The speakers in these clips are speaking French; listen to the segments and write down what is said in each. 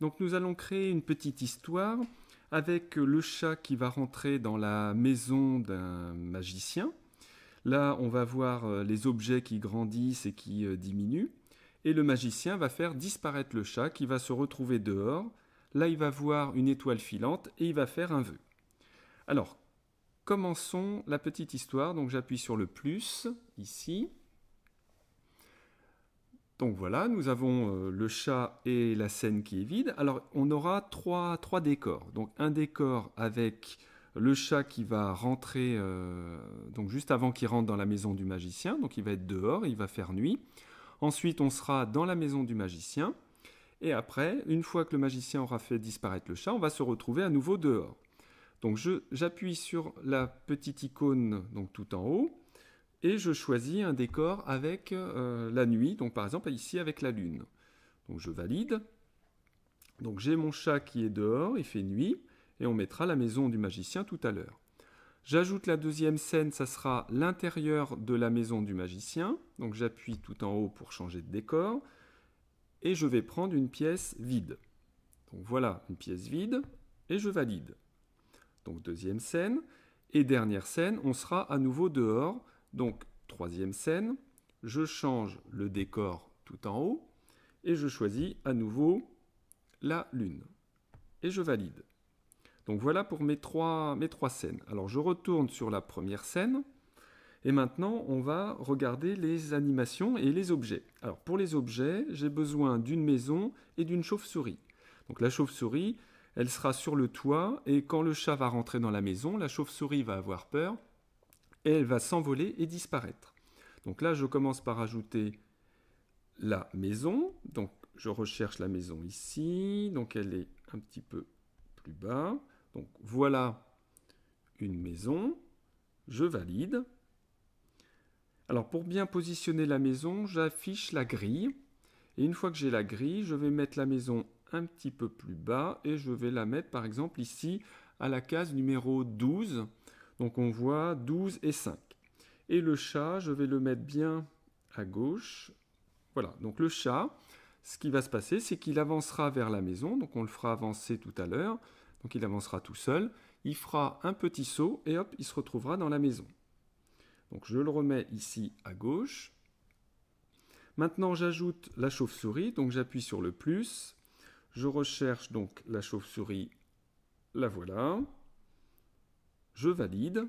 Donc nous allons créer une petite histoire avec le chat qui va rentrer dans la maison d'un magicien. Là, on va voir euh, les objets qui grandissent et qui euh, diminuent. Et le magicien va faire disparaître le chat qui va se retrouver dehors. Là, il va voir une étoile filante et il va faire un vœu. Alors, commençons la petite histoire. Donc j'appuie sur le plus ici. Donc voilà, nous avons euh, le chat et la scène qui est vide. Alors on aura trois, décors. Donc un décor avec le chat qui va rentrer, euh, donc juste avant qu'il rentre dans la maison du magicien, donc il va être dehors, il va faire nuit. Ensuite on sera dans la maison du magicien. Et après, une fois que le magicien aura fait disparaître le chat, on va se retrouver à nouveau dehors. Donc j'appuie sur la petite icône donc tout en haut et je choisis un décor avec euh, la nuit, donc par exemple ici avec la lune. Donc je valide. Donc j'ai mon chat qui est dehors, il fait nuit, et on mettra la maison du magicien tout à l'heure. J'ajoute la deuxième scène, ça sera l'intérieur de la maison du magicien. Donc j'appuie tout en haut pour changer de décor. Et je vais prendre une pièce vide. Donc voilà, une pièce vide, et je valide. Donc deuxième scène. Et dernière scène, on sera à nouveau dehors. Donc, troisième scène, je change le décor tout en haut et je choisis à nouveau la lune. Et je valide. Donc voilà pour mes trois, scènes. Alors je retourne sur la première scène. Et maintenant, on va regarder les animations et les objets. Alors pour les objets, j'ai besoin d'une maison et d'une chauve-souris. Donc la chauve-souris, elle sera sur le toit et quand le chat va rentrer dans la maison, la chauve-souris va avoir peur elle va s'envoler et disparaître. Donc là, je commence par ajouter la maison. Donc je recherche la maison ici. Donc elle est un petit peu plus bas. Donc voilà une maison. Je valide. Alors pour bien positionner la maison, j'affiche la grille. Et une fois que j'ai la grille, je vais mettre la maison un petit peu plus bas et je vais la mettre par exemple ici à la case numéro 12 donc on voit 12 et 5. Et le chat, je vais le mettre bien à gauche. Voilà, donc le chat, ce qui va se passer, c'est qu'il avancera vers la maison. Donc on le fera avancer tout à l'heure. Donc il avancera tout seul. Il fera un petit saut et hop, il se retrouvera dans la maison. Donc je le remets ici à gauche. Maintenant j'ajoute la chauve-souris. Donc j'appuie sur le plus. Je recherche donc la chauve-souris. La voilà je valide.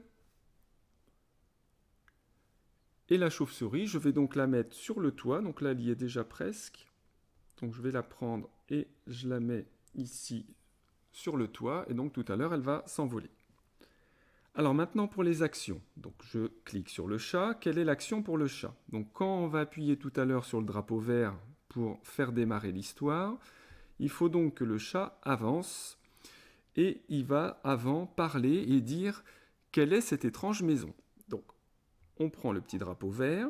Et la chauve-souris, je vais donc la mettre sur le toit. Donc là, elle y est déjà presque. Donc je vais la prendre et je la mets ici sur le toit. Et donc tout à l'heure, elle va s'envoler. Alors maintenant pour les actions. Donc je clique sur le chat. Quelle est l'action pour le chat Donc quand on va appuyer tout à l'heure sur le drapeau vert pour faire démarrer l'histoire, il faut donc que le chat avance et il va avant parler et dire quelle est cette étrange maison. Donc, on prend le petit drapeau vert.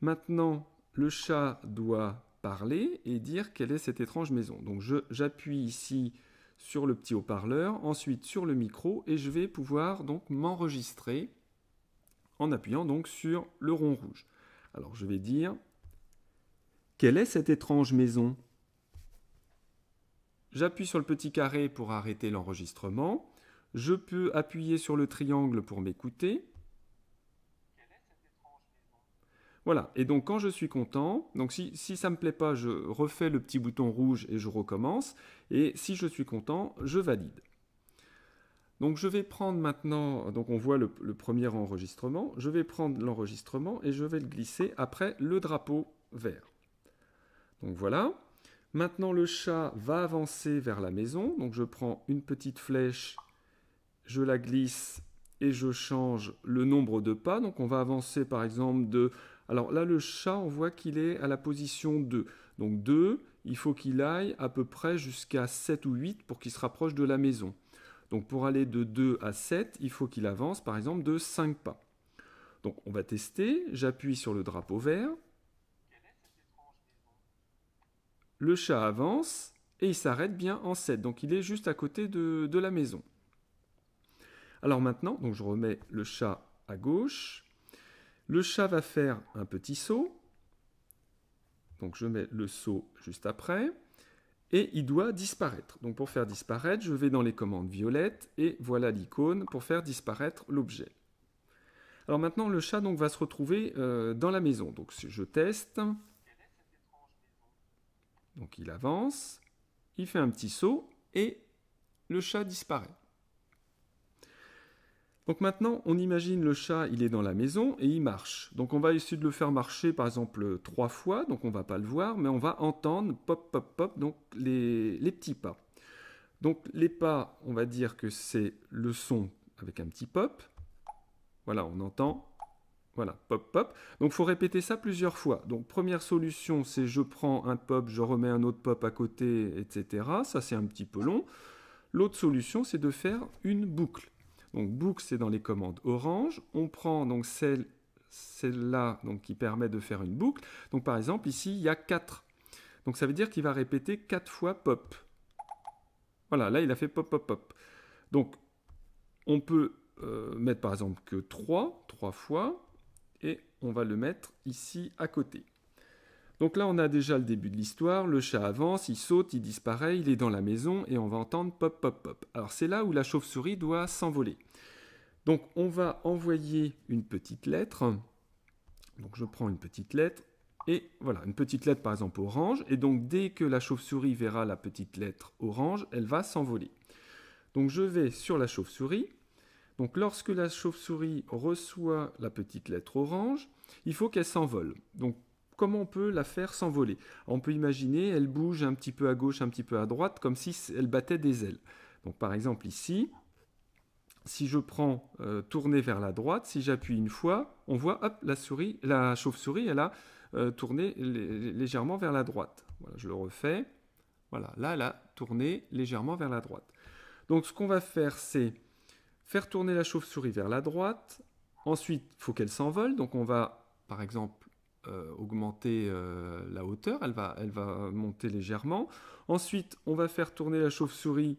Maintenant, le chat doit parler et dire quelle est cette étrange maison. Donc, j'appuie ici sur le petit haut-parleur, ensuite sur le micro et je vais pouvoir donc m'enregistrer en appuyant donc sur le rond rouge. Alors, je vais dire quelle est cette étrange maison J'appuie sur le petit carré pour arrêter l'enregistrement. Je peux appuyer sur le triangle pour m'écouter. Voilà, et donc quand je suis content, donc si, ça ne me plaît pas, je refais le petit bouton rouge et je recommence. Et si je suis content, je valide. Donc je vais prendre maintenant, donc on voit le premier enregistrement, je vais prendre l'enregistrement et je vais le glisser après le drapeau vert. Donc voilà, Maintenant, le chat va avancer vers la maison. Donc, je prends une petite flèche, je la glisse et je change le nombre de pas. Donc, on va avancer par exemple de. Alors là, le chat, on voit qu'il est à la position 2. Donc, 2, il faut qu'il aille à peu près jusqu'à 7 ou 8 pour qu'il se rapproche de la maison. Donc, pour aller de 2 à 7, il faut qu'il avance par exemple de 5 pas. Donc, on va tester. J'appuie sur le drapeau vert. le chat avance et il s'arrête bien en 7. Donc il est juste à côté de, la maison. Alors maintenant, donc je remets le chat à gauche. Le chat va faire un petit saut. Donc je mets le saut juste après. Et il doit disparaître. Donc pour faire disparaître, je vais dans les commandes violettes et voilà l'icône pour faire disparaître l'objet. Alors maintenant, le chat donc, va se retrouver euh, dans la maison. Donc je teste. Donc il avance, il fait un petit saut et le chat disparaît. Donc maintenant, on imagine le chat, il est dans la maison et il marche. Donc on va essayer de le faire marcher par exemple trois fois, donc on va pas le voir, mais on va entendre pop, pop, pop, donc les, les petits pas. Donc les pas, on va dire que c'est le son avec un petit pop. Voilà, on entend voilà, pop, pop. Donc, il faut répéter ça plusieurs fois. Donc, première solution, c'est je prends un pop, je remets un autre pop à côté, etc. Ça, c'est un petit peu long. L'autre solution, c'est de faire une boucle. Donc, boucle, c'est dans les commandes orange. On prend donc celle, celle-là donc, qui permet de faire une boucle. Donc, par exemple, ici, il y a 4. Donc, ça veut dire qu'il va répéter 4 fois pop. Voilà, là, il a fait pop, pop, pop. Donc, on peut euh, mettre par exemple que 3, 3 fois on va le mettre ici à côté. Donc là, on a déjà le début de l'histoire, le chat avance, il saute, il disparaît, il est dans la maison et on va entendre pop, pop, pop. Alors c'est là où la chauve-souris doit s'envoler. Donc on va envoyer une petite lettre. Donc je prends une petite lettre et voilà, une petite lettre par exemple orange. Et donc dès que la chauve-souris verra la petite lettre orange, elle va s'envoler. Donc je vais sur la chauve-souris donc lorsque la chauve-souris reçoit la petite lettre orange, il faut qu'elle s'envole. Donc comment on peut la faire s'envoler On peut imaginer, elle bouge un petit peu à gauche, un petit peu à droite, comme si elle battait des ailes. Donc par exemple ici, si je prends euh, tourner vers la droite, si j'appuie une fois, on voit hop, la, souris, la chauve-souris, elle a euh, tourné légèrement vers la droite. je le refais. Voilà, là, elle a tourné légèrement vers la droite. Donc ce qu'on va faire, c'est faire tourner la chauve-souris vers la droite. Ensuite, il faut qu'elle s'envole. Donc on va, par exemple, euh, augmenter euh, la hauteur. Elle va, elle va monter légèrement. Ensuite, on va faire tourner la chauve-souris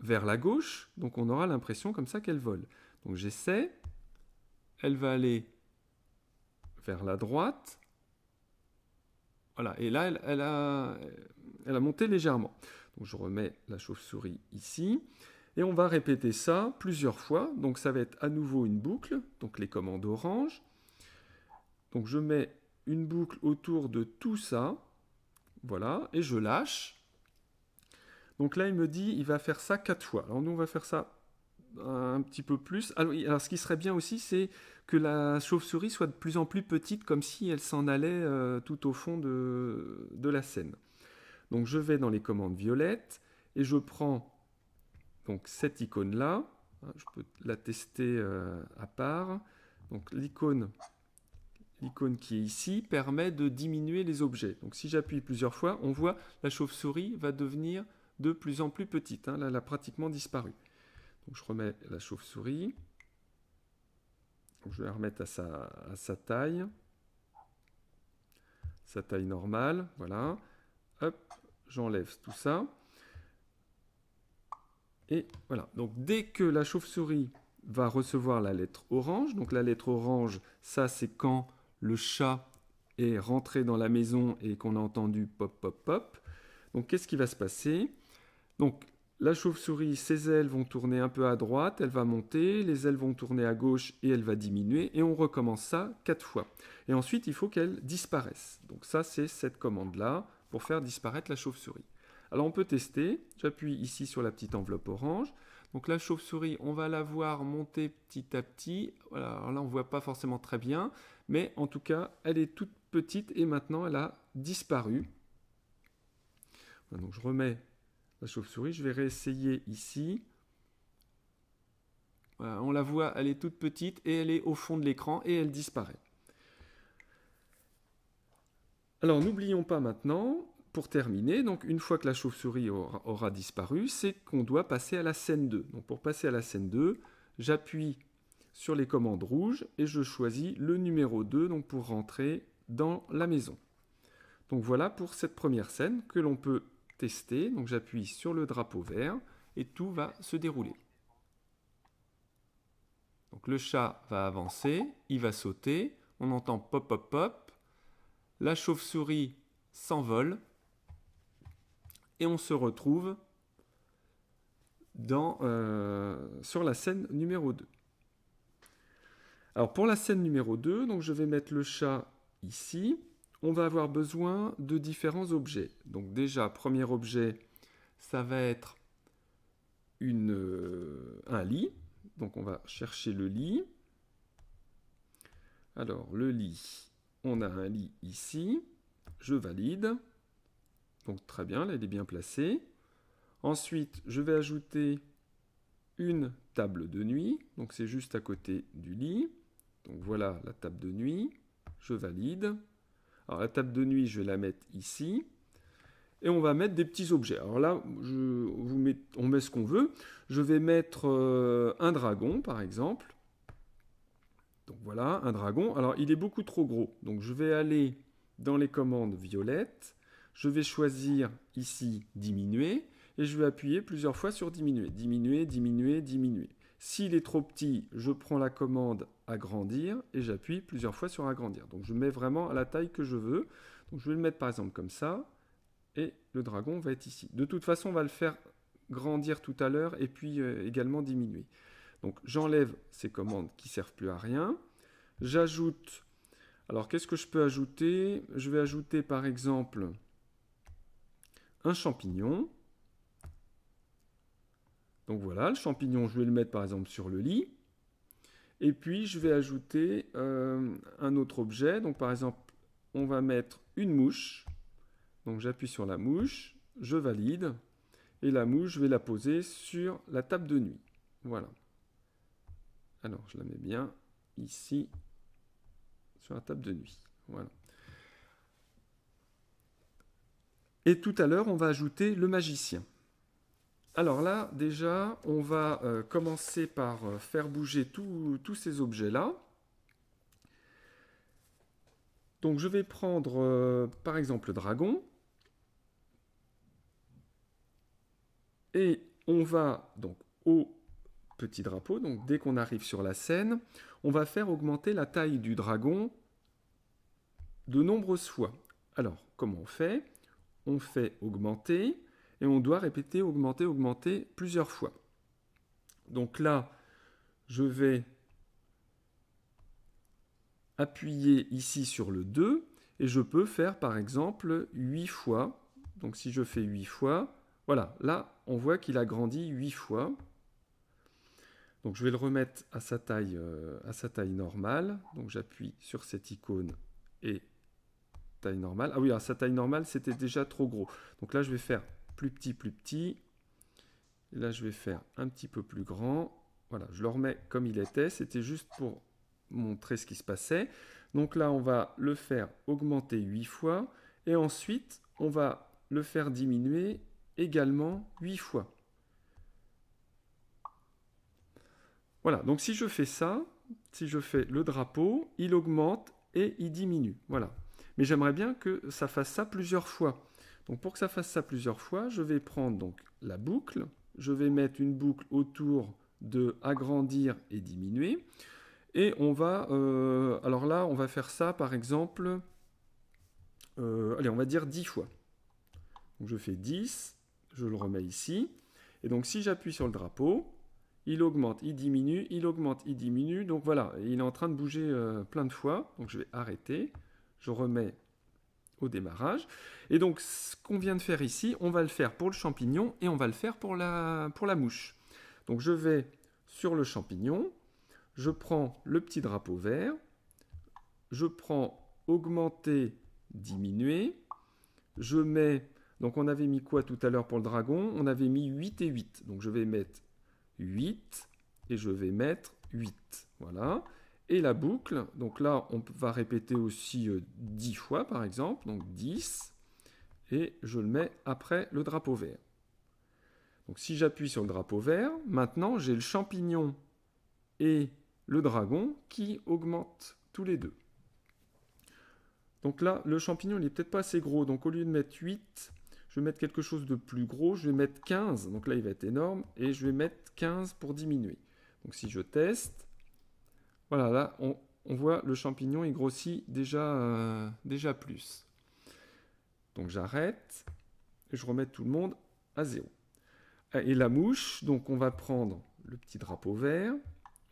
vers la gauche. Donc on aura l'impression comme ça qu'elle vole. Donc j'essaie. Elle va aller vers la droite. Voilà, et là, elle, elle, a, elle a monté légèrement. Donc je remets la chauve-souris ici. Et on va répéter ça plusieurs fois. Donc ça va être à nouveau une boucle, donc les commandes orange. Donc je mets une boucle autour de tout ça. Voilà, et je lâche. Donc là, il me dit, il va faire ça quatre fois. Alors nous, on va faire ça un petit peu plus. Ah alors, ce qui serait bien aussi, c'est que la chauve-souris soit de plus en plus petite, comme si elle s'en allait euh, tout au fond de, de la scène. Donc je vais dans les commandes violettes, et je prends donc cette icône-là, hein, je peux la tester euh, à part. Donc l'icône qui est ici permet de diminuer les objets. Donc si j'appuie plusieurs fois, on voit la chauve-souris va devenir de plus en plus petite. Hein. Là, elle a pratiquement disparu. Donc je remets la chauve-souris. Je vais la remettre à sa, à sa taille. Sa taille normale, voilà. Hop, j'enlève tout ça. Et voilà. Donc dès que la chauve-souris va recevoir la lettre orange, donc la lettre orange, ça c'est quand le chat est rentré dans la maison et qu'on a entendu pop pop pop. Donc qu'est-ce qui va se passer Donc la chauve-souris, ses ailes vont tourner un peu à droite, elle va monter, les ailes vont tourner à gauche et elle va diminuer, et on recommence ça quatre fois. Et ensuite, il faut qu'elle disparaisse. Donc ça, c'est cette commande-là pour faire disparaître la chauve-souris. Alors on peut tester, j'appuie ici sur la petite enveloppe orange. Donc la chauve-souris, on va la voir monter petit à petit. alors là on ne voit pas forcément très bien, mais en tout cas elle est toute petite et maintenant elle a disparu. donc je remets la chauve-souris, je vais réessayer ici. on la voit, elle est toute petite et elle est au fond de l'écran et elle disparaît. Alors n'oublions pas maintenant pour terminer, donc une fois que la chauve-souris aura, disparu, c'est qu'on doit passer à la scène 2. Donc pour passer à la scène 2, j'appuie sur les commandes rouges et je choisis le numéro 2 donc pour rentrer dans la maison. Donc voilà pour cette première scène que l'on peut tester. Donc j'appuie sur le drapeau vert et tout va se dérouler. Donc le chat va avancer, il va sauter, on entend pop pop pop, la chauve-souris s'envole et on se retrouve dans, euh, sur la scène numéro 2. Alors pour la scène numéro 2, donc je vais mettre le chat ici. On va avoir besoin de différents objets. Donc déjà, premier objet, ça va être une, euh, un lit. Donc on va chercher le lit. Alors le lit, on a un lit ici. Je valide. Donc très bien, là il est bien placée. Ensuite, je vais ajouter une table de nuit. Donc c'est juste à côté du lit. Donc voilà la table de nuit. Je valide. Alors la table de nuit, je vais la mettre ici. Et on va mettre des petits objets. Alors là, je, vous on met ce qu'on veut. Je vais mettre euh, un dragon, par exemple. Donc voilà, un dragon. Alors il est beaucoup trop gros. Donc je vais aller dans les commandes violettes je vais choisir ici diminuer et je vais appuyer plusieurs fois sur diminuer, diminuer, diminuer, diminuer. S'il est trop petit, je prends la commande agrandir et j'appuie plusieurs fois sur agrandir. Donc je mets vraiment à la taille que je veux. Donc je vais le mettre par exemple comme ça et le dragon va être ici. De toute façon, on va le faire grandir tout à l'heure et puis euh, également diminuer. Donc j'enlève ces commandes qui servent plus à rien. J'ajoute alors qu'est-ce que je peux ajouter Je vais ajouter par exemple un champignon. Donc voilà, le champignon, je vais le mettre par exemple sur le lit. Et puis, je vais ajouter euh, un autre objet. Donc par exemple, on va mettre une mouche. Donc j'appuie sur la mouche, je valide. Et la mouche, je vais la poser sur la table de nuit. Voilà. Alors, je la mets bien ici, sur la table de nuit. Voilà. Et tout à l'heure, on va ajouter le magicien. Alors là, déjà, on va euh, commencer par euh, faire bouger tous ces objets-là. Donc je vais prendre euh, par exemple le dragon. Et on va donc au petit drapeau, donc dès qu'on arrive sur la scène, on va faire augmenter la taille du dragon de nombreuses fois. Alors, comment on fait on fait augmenter et on doit répéter augmenter, augmenter plusieurs fois. Donc là, je vais appuyer ici sur le 2 et je peux faire par exemple 8 fois. Donc si je fais 8 fois, voilà, là on voit qu'il a grandi 8 fois. Donc je vais le remettre à sa taille, euh, à sa taille normale. Donc j'appuie sur cette icône et taille normale. Ah oui, à sa taille normale, c'était déjà trop gros. Donc là, je vais faire plus petit, plus petit. là, je vais faire un petit peu plus grand. Voilà, je le remets comme il était. C'était juste pour montrer ce qui se passait. Donc là, on va le faire augmenter huit fois. Et ensuite, on va le faire diminuer également huit fois. Voilà, donc si je fais ça, si je fais le drapeau, il augmente et il diminue. Voilà, mais j'aimerais bien que ça fasse ça plusieurs fois. Donc pour que ça fasse ça plusieurs fois, je vais prendre donc la boucle, je vais mettre une boucle autour de agrandir et diminuer, et on va, euh, alors là, on va faire ça par exemple, euh, allez, on va dire 10 fois. Donc je fais 10, je le remets ici, et donc si j'appuie sur le drapeau, il augmente, il diminue, il augmente, il diminue. Donc voilà, il est en train de bouger euh, plein de fois. Donc je vais arrêter. Je remets au démarrage. Et donc, ce qu'on vient de faire ici, on va le faire pour le champignon et on va le faire pour la, pour la mouche. Donc, je vais sur le champignon, je prends le petit drapeau vert, je prends augmenter, diminuer, je mets, donc on avait mis quoi tout à l'heure pour le dragon On avait mis 8 et 8, donc je vais mettre 8 et je vais mettre 8, voilà et la boucle. Donc là, on va répéter aussi 10 euh, fois, par exemple. Donc 10, et je le mets après le drapeau vert. Donc si j'appuie sur le drapeau vert, maintenant j'ai le champignon et le dragon qui augmentent tous les deux. Donc là, le champignon, il est peut-être pas assez gros. Donc au lieu de mettre 8, je vais mettre quelque chose de plus gros. Je vais mettre 15. Donc là, il va être énorme. Et je vais mettre 15 pour diminuer. Donc si je teste, voilà, là, on, voit le champignon, il grossit déjà, euh, déjà plus. Donc j'arrête, et je remets tout le monde à zéro. Et la mouche, donc on va prendre le petit drapeau vert,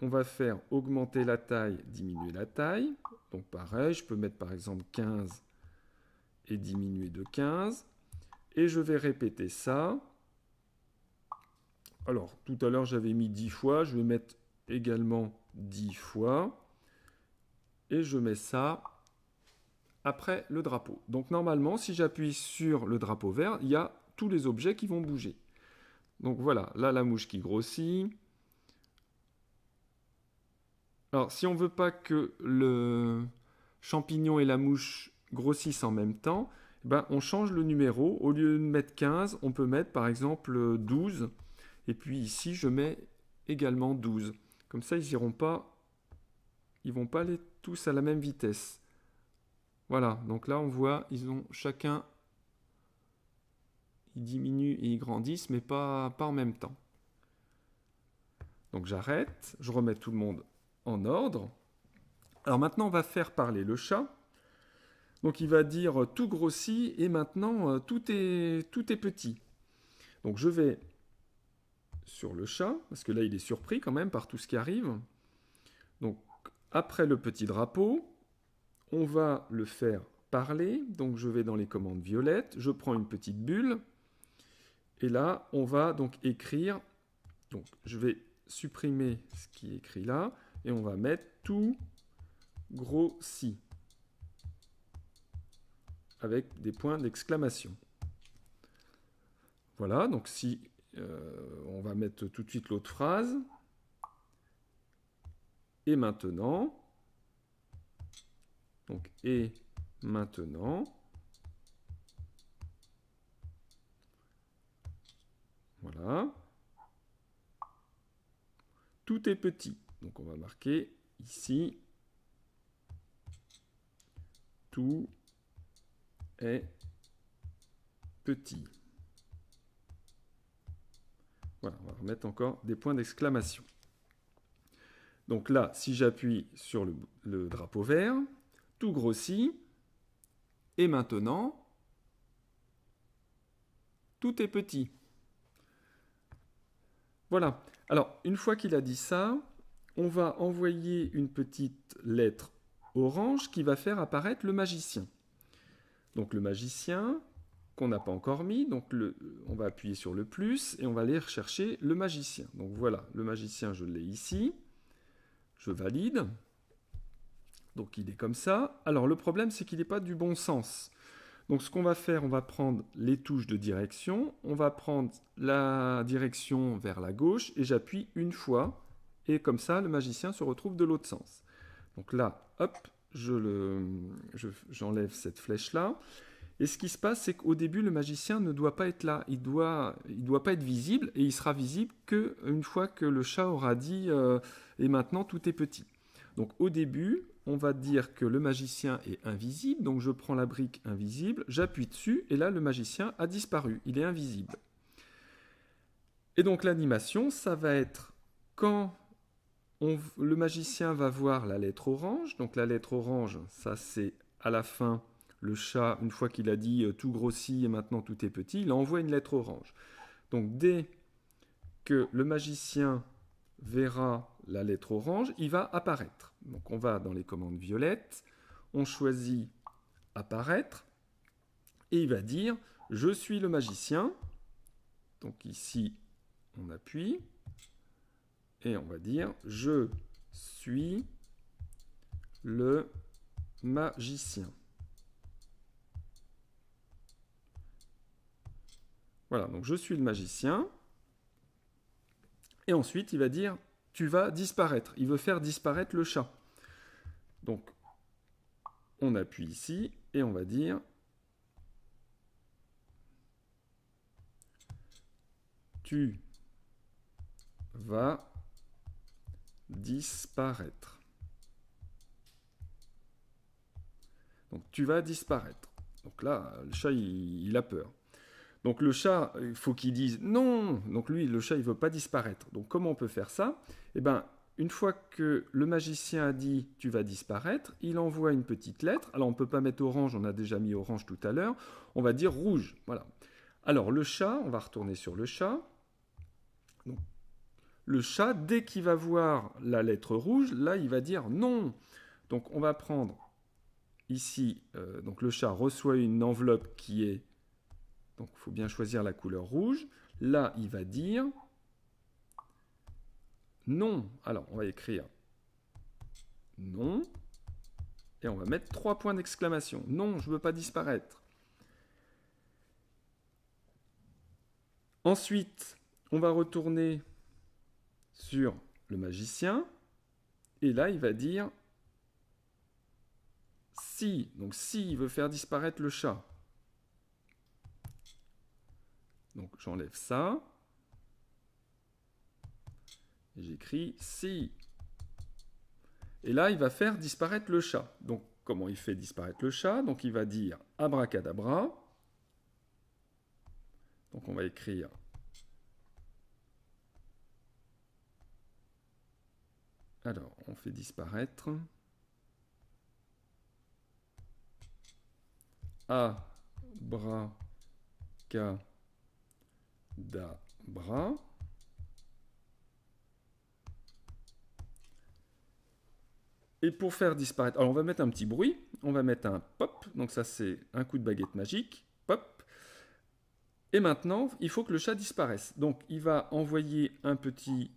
on va faire augmenter la taille, diminuer la taille. Donc pareil, je peux mettre par exemple 15 et diminuer de 15. Et je vais répéter ça. Alors, tout à l'heure, j'avais mis 10 fois. Je vais mettre également 10 fois. Et je mets ça après le drapeau. Donc normalement, si j'appuie sur le drapeau vert, il y a tous les objets qui vont bouger. Donc voilà, là la mouche qui grossit. Alors si on ne veut pas que le champignon et la mouche grossissent en même temps, eh ben, on change le numéro. Au lieu de mettre 15, on peut mettre par exemple 12. Et puis ici, je mets également 12. Comme ça, ils iront pas, ils vont pas aller tous à la même vitesse. Voilà, donc là on voit, ils ont chacun, ils diminuent et ils grandissent, mais pas, pas en même temps. Donc j'arrête, je remets tout le monde en ordre. Alors maintenant, on va faire parler le chat. Donc il va dire euh, tout grossit et maintenant euh, tout est, tout est petit. Donc je vais sur le chat, parce que là, il est surpris quand même par tout ce qui arrive. Donc, après le petit drapeau, on va le faire parler. Donc, je vais dans les commandes violettes, je prends une petite bulle, et là, on va donc écrire. Donc, je vais supprimer ce qui est écrit là, et on va mettre tout grossi avec des points d'exclamation. Voilà, donc si euh, on va mettre tout de suite l'autre phrase. Et maintenant. Donc, et maintenant. Voilà. Tout est petit. Donc, on va marquer ici. Tout est petit. Voilà, on va remettre encore des points d'exclamation. Donc là, si j'appuie sur le, drapeau vert, tout grossit. Et maintenant, tout est petit. Voilà. Alors, une fois qu'il a dit ça, on va envoyer une petite lettre orange qui va faire apparaître le magicien. Donc le magicien, n'a pas encore mis. Donc le, on va appuyer sur le plus et on va aller rechercher le magicien. Donc voilà, le magicien, je l'ai ici. Je valide. Donc il est comme ça. Alors le problème, c'est qu'il n'est pas du bon sens. Donc ce qu'on va faire, on va prendre les touches de direction. On va prendre la direction vers la gauche et j'appuie une fois. Et comme ça, le magicien se retrouve de l'autre sens. Donc là, hop, le je j'enlève cette flèche-là. Et ce qui se passe, c'est qu'au début, le magicien ne doit pas être là. Il doit, il doit pas être visible et il sera visible qu'une fois que le chat aura dit euh, et maintenant tout est petit. Donc au début, on va dire que le magicien est invisible. Donc je prends la brique invisible, j'appuie dessus et là le magicien a disparu. Il est invisible. Et donc l'animation, ça va être quand on, le magicien va voir la lettre orange. Donc la lettre orange, ça c'est à la fin le chat, une fois qu'il a dit euh, tout grossit et maintenant tout est petit, il envoie une lettre orange. Donc dès que le magicien verra la lettre orange, il va apparaître. Donc on va dans les commandes violettes, on choisit apparaître, et il va dire je suis le magicien. Donc ici, on appuie, et on va dire je suis le magicien. Voilà, donc je suis le magicien. Et ensuite, il va dire, tu vas disparaître. Il veut faire disparaître le chat. Donc, on appuie ici et on va dire, tu vas disparaître. Donc tu vas disparaître. Donc là, le chat, il, a peur. Donc le chat, il faut qu'il dise non. Donc lui, le chat, il veut pas disparaître. Donc comment on peut faire ça Eh bien, une fois que le magicien a dit tu vas disparaître, il envoie une petite lettre. Alors on ne peut pas mettre orange, on a déjà mis orange tout à l'heure. On va dire rouge. Voilà. Alors le chat, on va retourner sur le chat. le chat, dès qu'il va voir la lettre rouge, là, il va dire non. Donc on va prendre ici, euh, donc le chat reçoit une enveloppe qui est donc il faut bien choisir la couleur rouge. Là, il va dire non. Alors, on va écrire non. Et on va mettre trois points d'exclamation. Non, je ne veux pas disparaître. Ensuite, on va retourner sur le magicien. Et là, il va dire si. Donc, si, il veut faire disparaître le chat. Donc j'enlève ça. j'écris si. Et là, il va faire disparaître le chat. Donc comment il fait disparaître le chat Donc il va dire abracadabra. Donc on va écrire Alors, on fait disparaître abracadabra ». Dabra. Et pour faire disparaître, alors on va mettre un petit bruit, on va mettre un pop, donc ça c'est un coup de baguette magique, pop. Et maintenant, il faut que le chat disparaisse. Donc il va envoyer un petit,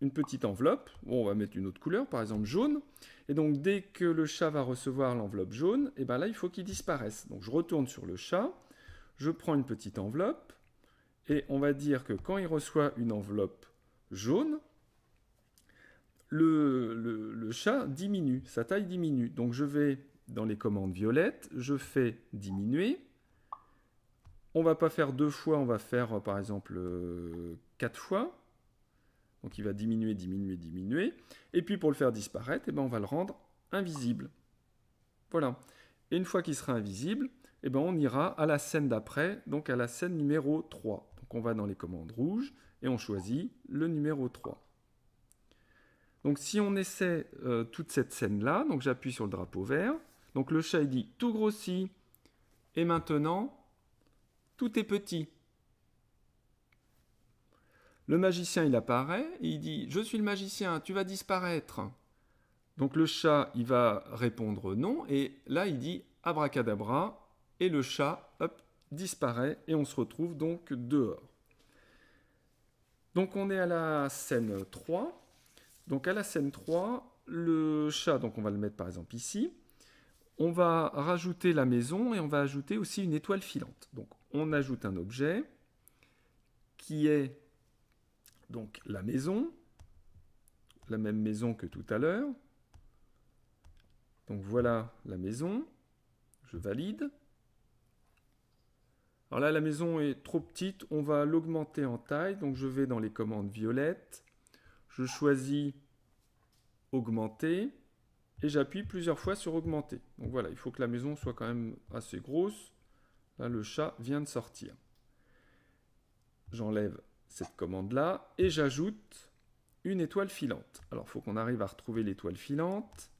une petite enveloppe, on va mettre une autre couleur, par exemple jaune. Et donc dès que le chat va recevoir l'enveloppe jaune, et eh bien là il faut qu'il disparaisse. Donc je retourne sur le chat, je prends une petite enveloppe, et on va dire que quand il reçoit une enveloppe jaune, le, chat diminue, sa taille diminue. Donc je vais dans les commandes violettes, je fais diminuer. On va pas faire deux fois, on va faire par exemple euh, quatre fois. Donc il va diminuer, diminuer, diminuer. Et puis pour le faire disparaître, eh ben, on va le rendre invisible. Voilà. Et une fois qu'il sera invisible, eh ben, on ira à la scène d'après, donc à la scène numéro 3. Donc on va dans les commandes rouges et on choisit le numéro 3. Donc si on essaie euh, toute cette scène-là, donc j'appuie sur le drapeau vert, donc le chat il dit tout grossi et maintenant tout est petit. Le magicien il apparaît et il dit je suis le magicien, tu vas disparaître. Donc le chat il va répondre non et là il dit abracadabra et le chat hop, disparaît et on se retrouve donc dehors. Donc on est à la scène 3. Donc à la scène 3, le chat, donc on va le mettre par exemple ici. On va rajouter la maison et on va ajouter aussi une étoile filante. Donc on ajoute un objet qui est donc la maison, la même maison que tout à l'heure. Donc voilà la maison, je valide. Alors là, la maison est trop petite, on va l'augmenter en taille. Donc je vais dans les commandes violettes, je choisis augmenter et j'appuie plusieurs fois sur augmenter. Donc voilà, il faut que la maison soit quand même assez grosse. Là, le chat vient de sortir. J'enlève cette commande-là et j'ajoute une étoile filante. Alors, il faut qu'on arrive à retrouver l'étoile filante.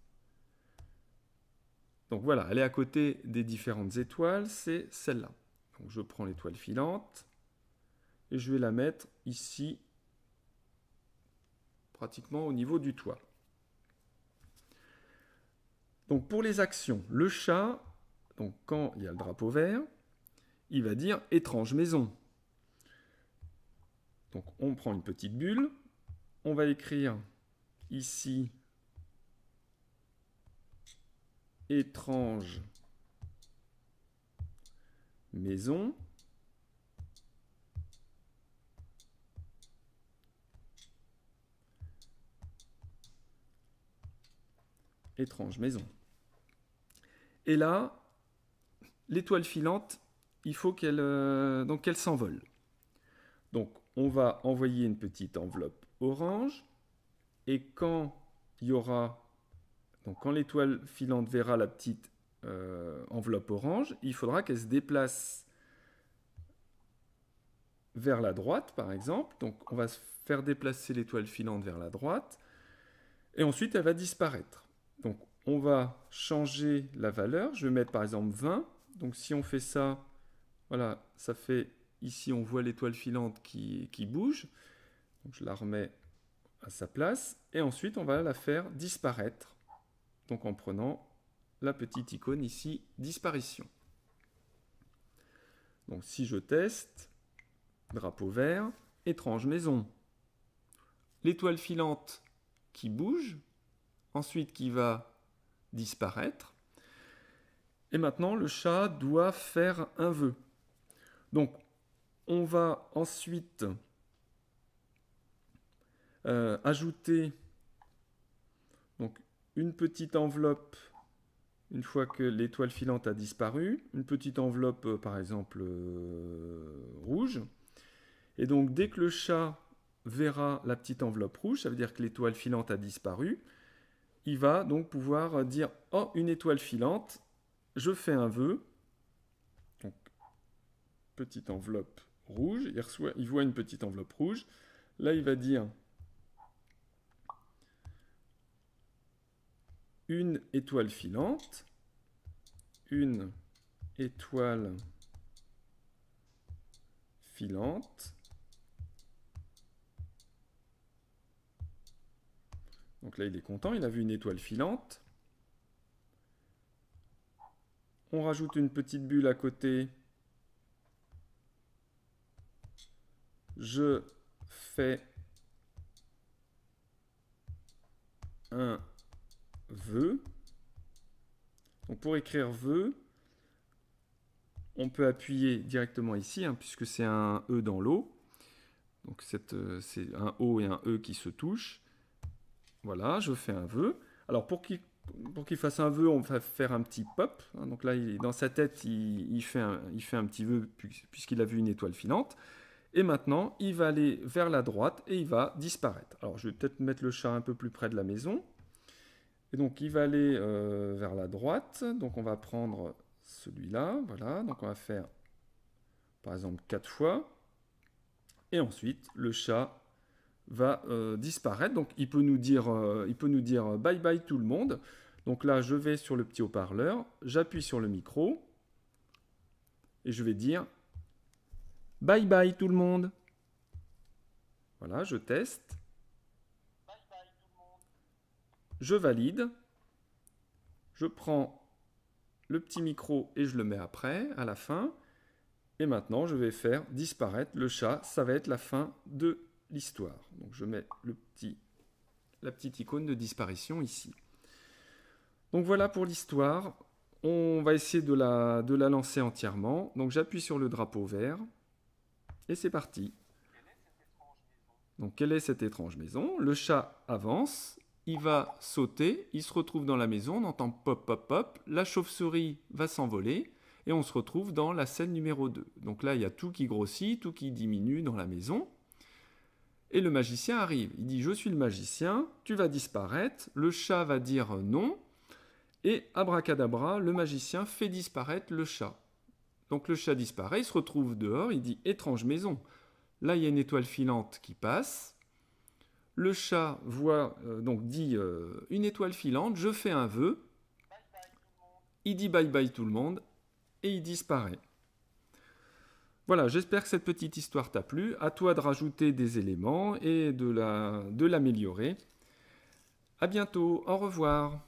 Donc voilà, elle est à côté des différentes étoiles, c'est celle-là je prends l'étoile filante et je vais la mettre ici, pratiquement au niveau du toit. Donc pour les actions, le chat, donc quand il y a le drapeau vert, il va dire étrange maison. Donc on prend une petite bulle, on va écrire ici étrange maison. Étrange maison. Et là, l'étoile filante, il faut qu'elle euh, donc qu'elle s'envole. Donc on va envoyer une petite enveloppe orange et quand il y aura donc quand l'étoile filante verra la petite euh, enveloppe orange, il faudra qu'elle se déplace vers la droite, par exemple. Donc on va faire déplacer l'étoile filante vers la droite, et ensuite elle va disparaître. Donc on va changer la valeur, je vais mettre par exemple 20. Donc si on fait ça, voilà, ça fait ici on voit l'étoile filante qui, bouge. Donc je la remets à sa place, et ensuite on va la faire disparaître, donc en prenant la petite icône ici, disparition. Donc si je teste, drapeau vert, étrange maison. L'étoile filante qui bouge, ensuite qui va disparaître. Et maintenant, le chat doit faire un vœu. Donc, on va ensuite euh, ajouter donc, une petite enveloppe une fois que l'étoile filante a disparu, une petite enveloppe, euh, par exemple, euh, rouge. Et donc, dès que le chat verra la petite enveloppe rouge, ça veut dire que l'étoile filante a disparu, il va donc pouvoir dire « Oh, une étoile filante, je fais un vœu. » Donc, petite enveloppe rouge, il, reçoit, il voit une petite enveloppe rouge. Là, il va dire « une étoile filante, une étoile filante. Donc là, il est content, il a vu une étoile filante. On rajoute une petite bulle à côté. Je fais un veut. Donc pour écrire veut, on peut appuyer directement ici, hein, puisque c'est un E dans l'eau. Donc euh, c'est un O et un E qui se touchent. Voilà, je fais un vœu. Alors pour qu'il fasse un vœu, on va faire un petit pop. Hein. donc là, dans sa tête, il, fait un, il fait un petit vœu puisqu'il a vu une étoile filante. Et maintenant, il va aller vers la droite et il va disparaître. Alors je vais peut-être mettre le chat un peu plus près de la maison. Et donc il va aller euh, vers la droite. Donc on va prendre celui-là. Voilà. Donc on va faire par exemple 4 fois. Et ensuite le chat va euh, disparaître. Donc il peut nous dire, euh, il peut nous dire bye bye tout le monde. Donc là je vais sur le petit haut-parleur, j'appuie sur le micro et je vais dire bye bye tout le monde. Voilà, je teste je valide, je prends le petit micro et je le mets après, à la fin. Et maintenant, je vais faire disparaître le chat. Ça va être la fin de l'histoire. Donc, je mets le petit, la petite icône de disparition ici. Donc, voilà pour l'histoire. On va essayer de la, de la lancer entièrement. Donc, j'appuie sur le drapeau vert. Et c'est parti. Donc, quelle est cette étrange maison Le chat avance il va sauter, il se retrouve dans la maison, on entend pop, pop, pop, la chauve-souris va s'envoler, et on se retrouve dans la scène numéro 2. Donc là, il y a tout qui grossit, tout qui diminue dans la maison. Et le magicien arrive. Il dit Je suis le magicien, tu vas disparaître. Le chat va dire non. Et abracadabra, le magicien fait disparaître le chat. Donc le chat disparaît, il se retrouve dehors, il dit Étrange maison. Là, il y a une étoile filante qui passe. Le chat voit, euh, donc dit euh, une étoile filante, je fais un vœu. il dit bye bye tout le monde et il disparaît. Voilà, j'espère que cette petite histoire t'a plu. À toi de rajouter des éléments et de l'améliorer. A à bientôt, au revoir.